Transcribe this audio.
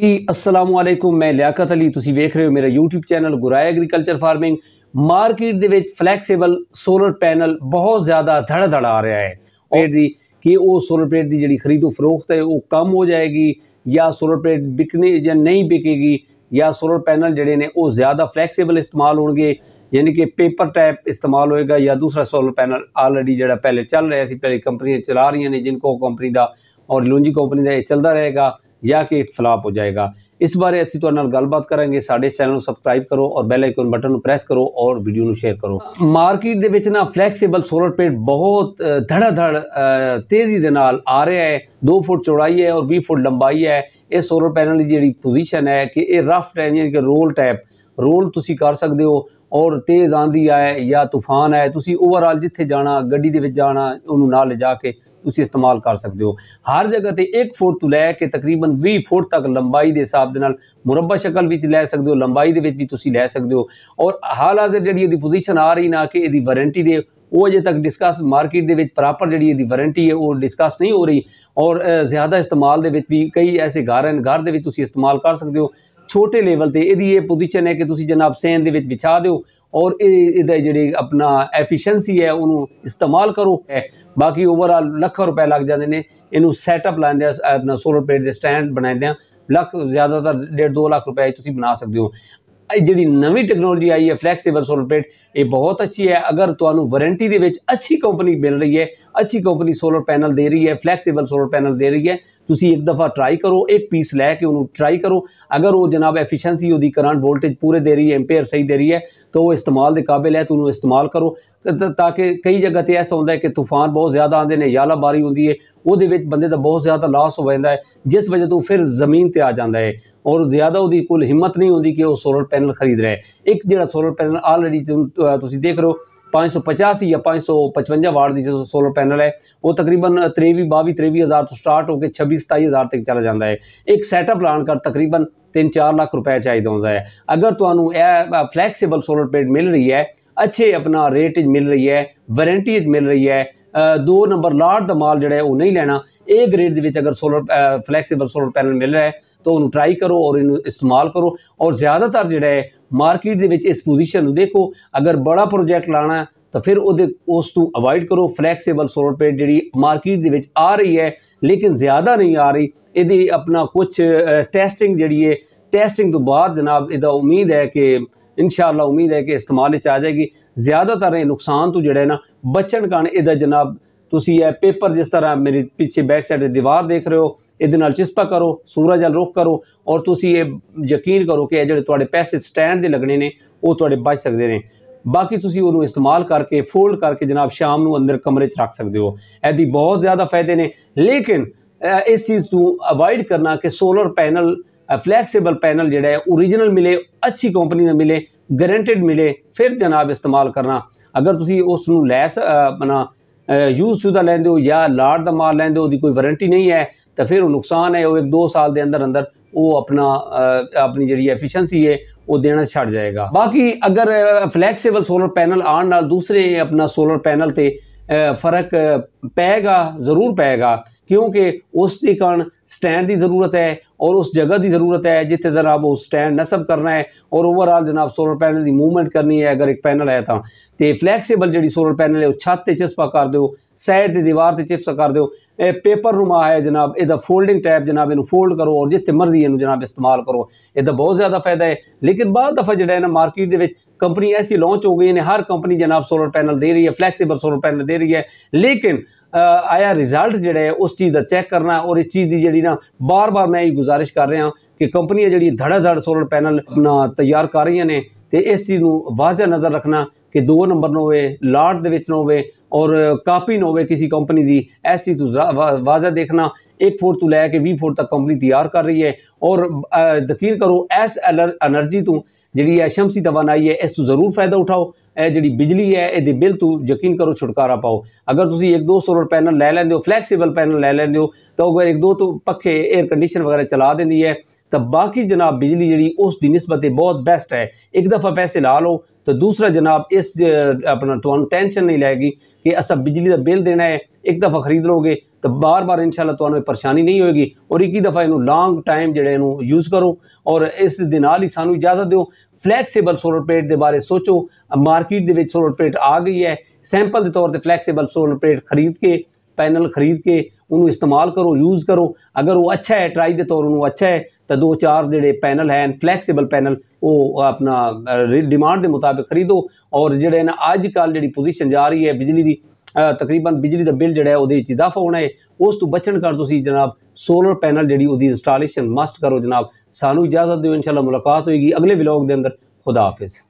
ਜੀ ਅਸਲਾਮ ਅਲੈਕੁਮ ਮੈਂ ਲਿਆਕਤ ਅਲੀ ਤੁਸੀਂ ਵੇਖ ਰਹੇ ਹੋ ਮੇਰਾ YouTube channel Guraya agriculture farming market ਦੇ ਵਿੱਚ ਫਲੈਕਸੀਬਲ ਸੋਲਰ ਪੈਨਲ ਬਹੁਤ ਜ਼ਿਆਦਾ ਧੜ ਧੜ ਆ ਰਿਹਾ ਹੈ ਪੇਟ ਦੀ ਕਿ ਉਹ ਸੋਲਰ ਪਲੇਟ ਦੀ ਜਿਹੜੀ ਖਰੀਦੋ ਫਰੋਖਤ ਹੈ ਉਹ ਕਮ ਹੋ ਜਾਏਗੀ ਜਾਂ ਸੋਲਰ ਪਲੇਟ ਵਿਕਨੇ ਜਾਂ ਨਹੀਂ ਬਿਕੇਗੀ ਜਾਂ ਸੋਲਰ ਪੈਨਲ ਜਿਹੜੇ ਨੇ ਉਹ ਜ਼ਿਆਦਾ ਫਲੈਕਸੀਬਲ ਇਸਤੇਮਾਲ ਹੋਣਗੇ ਯਾਨੀ ਕਿ ਪੇਪਰ ਟੈਪ ਇਸਤੇਮਾਲ ਹੋਏਗਾ ਜਾਂ ਦੂਸਰਾ ਸੋਲਰ ਪੈਨਲ ਆਲਰੇਡੀ ਜਿਹੜਾ ਪਹਿਲੇ ਚੱਲ ਰਿਹਾ ਸੀ ਪਹਿਲੇ ਕੰਪਨੀਆਂ ਚਲਾ ਰਹੀਆਂ ਨੇ ਜਿੰਕੋ ਕੰਪਨੀ ਦਾ ਔਰ ਲੂੰਜੀ ਕੰਪਨੀ ਦਾ ਇਹ ਚੱਲਦਾ ਰਹੇਗਾ ਜਾਂ ਕਿ ਫਲਾਪ ਹੋ ਜਾਏਗਾ ਇਸ ਬਾਰੇ ਅਸੀਂ ਤੁਹਾਡੇ ਨਾਲ ਗੱਲਬਾਤ ਕਰਾਂਗੇ ਸਾਡੇ ਚੈਨਲ ਨੂੰ ਸਬਸਕ੍ਰਾਈਬ ਕਰੋ ਔਰ ਬੈਲ ਆਈਕਨ ਬਟਨ ਨੂੰ ਪ੍ਰੈਸ ਕਰੋ ਔਰ ਵੀਡੀਓ ਨੂੰ ਸ਼ੇਅਰ ਕਰੋ ਮਾਰਕੀਟ ਦੇ ਵਿੱਚ ਨਾ ਫਲੈਕਸੀਬਲ ਸੋਲਰ ਪਲੇਟ ਬਹੁਤ ਧੜਾ ਧੜ ਤੇਜ਼ੀ ਦੇ ਨਾਲ ਆ ਰਿਹਾ ਹੈ 2 ਫੁੱਟ ਚੌੜਾਈ ਹੈ ਔਰ 20 ਫੁੱਟ ਲੰਬਾਈ ਹੈ ਇਹ ਸੋਲਰ ਪੈਨਲ ਦੀ ਜਿਹੜੀ ਪੋਜੀਸ਼ਨ ਹੈ ਕਿ ਇਹ ਰਫ ਟੈਨ ਯਾਨੀ ਕਿ ਰੋਲ ਟੈਪ ਰੋਲ ਤੁਸੀਂ ਕਰ ਸਕਦੇ ਹੋ ਔਰ ਤੇਜ਼ ਆਂਦੀ ਆਏ ਜਾਂ ਤੂਫਾਨ ਆਏ ਤੁਸੀਂ ਓਵਰਆਲ ਜਿੱਥੇ ਜਾਣਾ ਗੱਡੀ ਦੇ ਵਿੱਚ ਜਾਣਾ ਉਹਨੂੰ ਨਾਲ ਲਿਜਾ ਕੇ ਤੁਸੀਂ ਇਸਤੇਮਾਲ ਕਰ ਸਕਦੇ ਹੋ ਹਰ ਜਗ੍ਹਾ ਤੇ 1 ਫੁੱਟ ਤੋਂ ਲੈ ਕੇ ਤਕਰੀਬਨ 20 ਫੁੱਟ ਤੱਕ ਲੰਬਾਈ ਦੇ ਹਿਸਾਬ ਦੇ ਨਾਲ ਮੁਰੱਬਾ ਸ਼ਕਲ ਵਿੱਚ ਲੈ ਸਕਦੇ ਹੋ ਲੰਬਾਈ ਦੇ ਵਿੱਚ ਵੀ ਤੁਸੀਂ ਲੈ ਸਕਦੇ ਹੋ ਔਰ ਹਾਲ ਹਾਜ਼ਰ ਜਿਹੜੀ ਇਹਦੀ ਪੋਜੀਸ਼ਨ ਆ ਰਹੀ ਨਾ ਕਿ ਇਹਦੀ ਵਾਰੰਟੀ ਦੇ ਉਹ ਅਜੇ ਤੱਕ ਡਿਸਕਸ ਮਾਰਕੀਟ ਦੇ ਵਿੱਚ ਪ੍ਰੋਪਰ ਜਿਹੜੀ ਇਹਦੀ ਵਾਰੰਟੀ ਹੈ ਉਹ ਡਿਸਕਸ ਨਹੀਂ ਹੋ ਰਹੀ ਔਰ ਜ਼ਿਆਦਾ ਇਸਤੇਮਾਲ ਦੇ ਵਿੱਚ ਵੀ ਕਈ ਐਸੇ ਘਰ ਹਨ ਘਰ ਦੇ ਵਿੱਚ ਤੁਸੀਂ ਇਸਤੇਮਾਲ ਕਰ ਸਕਦੇ ਹੋ ਛੋਟੇ ਲੈਵਲ ਤੇ ਇਹਦੀ ਇਹ ਪੋਜੀਸ਼ਨ ਹੈ ਕਿ ਤੁਸੀਂ ਜਨਾਬ ਸੈਨ ਦੇ ਵਿੱਚ ਵਿਛਾ ਦਿਓ ਔਰ ਇਹਦਾ ਜਿਹੜੇ ਆਪਣਾ ਐਫੀਸ਼ੀਐਂਸੀ ਹੈ ਉਹਨੂੰ ਇਸਤੇਮਾਲ ਕਰੋ ਬਾਕੀ ਓਵਰਆਲ ਲੱਖ ਰੁਪਏ ਲੱਗ ਜਾਂਦੇ ਨੇ ਇਹਨੂੰ ਸੈਟਅਪ ਲਾਉਂਦੇ ਆ ਆਪਣਾ ਸੋਲਰ ਪਲੇਟ ਦੇ ਸਟੈਂਡ ਬਣਾਉਂਦੇ ਆ ਲੱਖ ਜ਼ਿਆਦਾਤਰ 1.5 2 ਲੱਖ ਰੁਪਏ ਤੁਸੀਂ ਬਣਾ ਸਕਦੇ ਹੋ ਇਹ ਜਿਹੜੀ ਨਵੀਂ ਟੈਕਨੋਲੋਜੀ ਆਈ ਹੈ ਫਲੈਕਸੀਬਲ ਸੋਲਰ ਪਲੇਟ ਇਹ ਬਹੁਤ ਅੱਛੀ ਹੈ ਅਗਰ ਤੁਹਾਨੂੰ ਵਾਰੰਟੀ ਦੇ ਵਿੱਚ ਅੱਛੀ ਕੰਪਨੀ ਮਿਲ ਰਹੀ ਹੈ ਅੱਛੀ ਕੰਪਨੀ ਸੋਲਰ ਪੈਨਲ ਦੇ ਰਹੀ ਹੈ ਫਲੈਕਸੀਬਲ ਸੋਲਰ ਪੈਨਲ ਦੇ ਰਹੀ ਹੈ ਤੁਸੀਂ ਇੱਕ ਦਫਾ ਟਰਾਈ ਕਰੋ ਇੱਕ ਪੀਸ ਲੈ ਕੇ ਉਹਨੂੰ ਟਰਾਈ ਕਰੋ ਅਗਰ ਉਹ ਜਨਾਬ ਐਫੀਸ਼ੀਐਂਸੀ ਉਹਦੀ ਕਰੰਟ ਵੋਲਟੇਜ ਪੂਰੇ ਦੇ ਰਹੀ ਹੈ ਐਂਪੀਅਰ ਸਹੀ ਦੇ ਰਹੀ ਹੈ ਤਾਂ ਉਹ ਇਸਤੇਮਾਲ ਦੇ ਕਾਬਿਲ ਹੈ ਤੁਹਾਨੂੰ ਇਸਤੇਮਾਲ ਕਰੋ ਤਾਂ ਕਿ ਕਈ ਜਗ੍ਹਾ ਤੇ ਐਸਾ ਹੁੰਦਾ ਹੈ ਕਿ ਤੂਫਾਨ ਬਹੁਤ ਜ਼ਿਆਦਾ ਆਉਂਦੇ ਨੇ ਯਾਲਾ ਬਾਰੀ ਹੁੰਦੀ ਹੈ ਉਹਦੇ ਵਿੱਚ ਬੰਦੇ ਦਾ ਬਹੁਤ ਜ਼ਿਆਦਾ ਲਾਸ ਹੋ ਜਾਂਦਾ ਹੈ ਜਿਸ ਵਜ੍ਹਾ ਤੋਂ ਫਿਰ ਜ਼ਮੀਨ ਤੇ ਆ ਜਾਂਦਾ ਹੈ और ज़्यादा वो कुल हिम्मत नहीं होती कि वो सोलर पैनल खरीद रहे एक जो सोलर पैनल आलरेडी तुम देख रहे हो पाँच सौ पचासी या पाँच सौ पचवंजा वार्ड की जो सोलर पैनल है वो तकरीबन त्रेवी बावी त्रेवी हज़ार तो स्टार्ट होकर छब्बीस सताई हज़ार तक चला जाता है एक सैटअप लाने का तकरीबन तीन चार लाख रुपया चाहिए होता है अगर तुम्हें ए फ्लैक्सीबल सोलर पेड मिल रही है अच्छे अपना रेट मिल रही है वारंटी मिल रही है ਦੋ ਨੰਬਰ ਲਾਰਜ ਦਾ ਮਾਲ ਜਿਹੜਾ ਉਹ ਨਹੀਂ ਲੈਣਾ ਇਹ ਗ੍ਰੇਡ ਦੇ ਵਿੱਚ ਅਗਰ ਸੋਲਰ ਫਲੈਕਸੀਬਲ ਸੋਲਰ ਪੈਨਲ ਮਿਲ ਰਿਹਾ ਹੈ ਤਾਂ ਉਹਨੂੰ ਟਰਾਈ ਕਰੋ ਔਰ ਇਹਨੂੰ ਇਸਤੇਮਾਲ ਕਰੋ ਔਰ ਜ਼ਿਆਦਾਤਰ ਜਿਹੜਾ ਹੈ ਮਾਰਕੀਟ ਦੇ ਵਿੱਚ ਇਸ ਪੋਜੀਸ਼ਨ ਨੂੰ ਦੇਖੋ ਅਗਰ ਬੜਾ ਪ੍ਰੋਜੈਕਟ ਲਾਣਾ ਤਾਂ ਫਿਰ ਉਹਦੇ ਉਸ ਨੂੰ ਅਵਾਇਡ ਕਰੋ ਫਲੈਕਸੀਬਲ ਸੋਲਰ ਪਲੇਟ ਜਿਹੜੀ ਮਾਰਕੀਟ ਦੇ ਵਿੱਚ ਆ ਰਹੀ ਹੈ ਲੇਕਿਨ ਜ਼ਿਆਦਾ ਨਹੀਂ ਆ ਰਹੀ ਇਹਦੀ ਆਪਣਾ ਕੁਝ ਟੈਸਟਿੰਗ ਜਿਹੜੀ ਹੈ ਟੈਸਟਿੰਗ ਤੋਂ ਬਾਅਦ ਜਨਾਬ ਇਹਦਾ ਉਮੀਦ ਹੈ ਕਿ ਇਨਸ਼ਾਅੱਲਾ ਉਮੀਦ ਹੈ ਕਿ ਇਸਤੇਮਾਲ ਵਿੱਚ ਆ ਜਾਏਗੀ ਜ਼ਿਆਦਾਤਰ ਇਹ ਨੁਕਸਾਨ ਤੋਂ ਜਿਹੜਾ ਨਾ ਬਚਣ ਕਾਰਨ ਇਹਦਾ ਜਨਾਬ ਤੁਸੀਂ ਇਹ ਪੇਪਰ ਜਿਸ ਤਰ੍ਹਾਂ ਮੇਰੇ ਪਿੱਛੇ ਬੈਕ ਸਾਈਡ ਤੇ ਦੀਵਾਰ ਦੇਖ ਰਹੇ ਹੋ ਇਹਦੇ ਨਾਲ ਚਿਸਪਾ ਕਰੋ ਸੂਰਜ ਨਾਲ ਰੋਕ ਕਰੋ ਔਰ ਤੁਸੀਂ ਇਹ ਯਕੀਨ ਕਰੋ ਕਿ ਇਹ ਜਿਹੜੇ ਤੁਹਾਡੇ ਪੈਸੇ ਸਟੈਂਡ ਦੇ ਲੱਗਣੇ ਨੇ ਉਹ ਤੁਹਾਡੇ ਬਚ ਸਕਦੇ ਨੇ ਬਾਕੀ ਤੁਸੀਂ ਉਹਨੂੰ ਇਸਤੇਮਾਲ ਕਰਕੇ ਫੋਲਡ ਕਰਕੇ ਜਨਾਬ ਸ਼ਾਮ ਨੂੰ ਅੰਦਰ ਕਮਰੇ 'ਚ ਰੱਖ ਸਕਦੇ ਹੋ ਇਹਦੀ ਬਹੁਤ ਜ਼ਿਆਦਾ ਫਾਇਦੇ ਨੇ ਲੇਕਿਨ ਇਸ ਚੀਜ਼ ਨੂੰ ਅਵਾਇਡ ਕਰਨਾ ਕਿ ਸੋਲਰ ਪੈਨਲ फ्लैक्सिबल पैनल जोड़ा है ओरिजिनल मिले अच्छी कंपनी का मिले ਗਰੰਟਡ ਮਿਲੇ ਫਿਰ ਜਨਾਬ ਇਸਤੇਮਾਲ ਕਰਨਾ ਅਗਰ ਤੁਸੀਂ ਉਸ ਨੂੰ ਲੈਸ ਬਣਾ ਯੂਜ਼ ਸੁਦਾ ਲੈਂਦੇ ਹੋ ਜਾਂ ਲਾਟ ਦਾ ਮਾਲ ਲੈਂਦੇ ਹੋ ਉਹਦੀ ਕੋਈ ਵਾਰੰਟੀ ਨਹੀਂ ਹੈ ਤਾਂ ਫਿਰ ਉਹ ਨੁਕਸਾਨ ਹੈ ਉਹ ਇੱਕ ਦੋ ਸਾਲ ਦੇ ਅੰਦਰ ਅੰਦਰ ਉਹ ਆਪਣਾ ਆਪਣੀ ਜਿਹੜੀ ਐਫੀਸ਼ੀਐਂਸੀ ਹੈ ਉਹ ਦੇਣਾ ਛੱਡ ਜਾਏਗਾ ਬਾਕੀ ਅਗਰ ਫਲੈਕਸੀਬਲ ਸੋਲਰ ਪੈਨਲ ਆਉਣ ਨਾਲ ਦੂਸਰੇ ਆਪਣਾ ਸੋਲਰ ਪੈਨਲ ਤੇ ਫਰਕ ਪਏਗਾ ਜ਼ਰੂਰ ਪਏਗਾ ਕਿਉਂਕਿ ਉਸ क्योंकि उसके कारण स्टैंड की ज़रूरत है और उस जगह की ज़रूरत है जिथे जनाब वो स्टैंड नस्ब करना है और ਜਨਾਬ ਸੋਲਰ ਪੈਨਲ ਦੀ ਮੂਵਮੈਂਟ ਕਰਨੀ ਹੈ ਅਗਰ ਇੱਕ ਪੈਨਲ पैनल ਤਾਂ ਤੇ ਫਲੈਕਸੀਬਲ ਜਿਹੜੀ ਸੋਲਰ ਪੈਨਲ ਹੈ ਉਹ ਛੱਤ ਤੇ चिपसा ਕਰ ਦਿਓ ਸਾਈਡ ਤੇ ਦੀਵਾਰ ਤੇ ਚਿਪਸ ਕਰ ਦਿਓ ਇਹ ਪੇਪਰ ਰੁਮਾ ਹੈ ਜਨਾਬ ਇਹਦਾ ਫੋਲਡਿੰਗ ਟੈਬ ਜਨਾਬ ਇਹਨੂੰ ਫੋਲਡ ਕਰੋ ਔਰ ਜਿੱਥੇ ਮਰਜ਼ੀ ਇਹਨੂੰ ਜਨਾਬ ਇਸਤੇਮਾਲ ਕਰੋ ਇਹਦਾ ਬਹੁਤ ਜ਼ਿਆਦਾ ਫਾਇਦਾ ਹੈ ਲੇਕਿਨ ਬਾਅਦ ਦਫਾ ਜਿਹੜਾ ਹੈ ਨਾ ਮਾਰਕੀਟ ਦੇ ਵਿੱਚ ਕੰਪਨੀ ਐਸੀ ਲਾਂਚ ਹੋ ਗਈ ਨੇ ਹਰ ਕੰਪਨੀ ਜਨਾਬ ਸੋਲਰ ਪੈਨਲ ਦੇ ਰਹੀ ਹੈ ਫਲੈਕਸੀਬਲ ਸੋਲਰ ਪੈਨਲ ਦੇ ਰਹੀ ਹੈ ਲੇਕਿਨ ਆਇਆ ਰਿਜ਼ਲਟ ਜਿਹੜਾ ਹੈ ਉਸ ਚੀਜ਼ ਦਾ ਚੈੱਕ ਕਰਨਾ ਔਰ ਇਸ ਚੀਜ਼ ਦੀ ਜਿਹੜੀ ਨਾ ਬਾਰ-ਬਾਰ ਮੈਂ ਇਹ ਗੁਜ਼ਾਰਿਸ਼ ਕਰ ਰਿਹਾ ਕਿ ਕੰਪਨੀਆਂ ਜਿਹੜੀ ਧੜਾ-ਧੜ ਸੋਲਰ ਪੈਨਲ ਨਾ ਤਿਆਰ ਕਰ ਰਹੀਆਂ ਨੇ ਤੇ ਇਸ ਚੀਜ਼ ਨੂੰ ਵਾਜ਼ਿਆ ਨਜ਼ਰ ਰੱਖਣਾ ਕਿ 2 ਨੰਬਰ ਨੂੰ ਹੋਵੇ ਲਾਟ ਦੇ ਵਿੱਚ ਨਾ ਹੋਵੇ और कापी ना हो किसी कंपनी की इस चीज़ तू तो वाजा देखना एक फोर तू लैके भी फोर तक कंपनी तैयार कर रही है और यकीन करो इस एलर एनर्जी तू जी है शमसी तवानाई है इस तू जरूर फायदा उठाओ यह जी बिजली है ये बिल तू यकीन करो छुटकारा पाओ अगर तुम एक दो सोलर पैनल लै लेंद फ्लैक्सीबल पैनल लै लेंद तो अगर एक दो तो पखे एयर कंडीशन वगैरह चला दें तो बाकी जनाब बिजली जी उसकी नस्बत बहुत बेस्ट है एक दफ़ा पैसे ला लो तो दूसरा जनाब इस अपना तो टेंशन नहीं लाएगी कि असा बिजली का बिल देना है एक दफ़ा खरीद लोगे तो बार बार शाला तो परेशानी नहीं होगी और एक ही दफ़ा इन लॉन्ग टाइम जो यूज़ करो और इस दिन ही सू इजाजत दो फ्लैक्सीबल सोलर प्लेट के बारे सोचो मार्केट के सोलर प्लेट आ गई है सैंपल के तौर पर फ्लैक्सीबल सोलर प्लेट खरीद के पैनल खरीद के उन्होंने इस्तेमाल करो यूज़ करो अगर वो अच्छा है ट्राई के तौर अच्छा है तो दो चार जो पैनल हैं फ्लैक्सीबल पैनल ਉਹ ਆਪਣਾ ਡਿਮਾਂਡ ਦੇ ਮੁਤਾਬਕ ਖਰੀਦੋ ਔਰ ਜਿਹੜੇ ਨੇ ਅੱਜ ਕੱਲ ਜਿਹੜੀ ਪੋਜੀਸ਼ਨ ਜਾ ਰਹੀ ਹੈ ਬਿਜਲੀ ਦੀ ਤਕਰੀਬਨ ਬਿਜਲੀ ਦਾ ਬਿੱਲ ਜਿਹੜਾ ਹੈ ਉਹਦੇ ਵਿੱਚ ਇਜ਼ਾਫਾ ਹੋਣਾ ਹੈ ਉਸ ਤੋਂ ਬਚਣ ਕਰ ਤੁਸੀਂ ਜਨਾਬ ਸੋਲਰ ਪੈਨਲ ਜਿਹੜੀ ਉਹਦੀ ਇੰਸਟਾਲੇਸ਼ਨ ਮਸਟ ਕਰੋ ਜਨਾਬ ਸਾਨੂੰ ਇਜਾਜ਼ਤ ਦਿਓ ਇਨਸ਼ਾਅੱਲਾ ਮੁਲਾਕਾਤ ਹੋਏਗੀ ਅਗਲੇ ਵਲੌਗ ਦੇ ਅੰਦਰ ਖੁਦਾ ਹਾਫਿਜ਼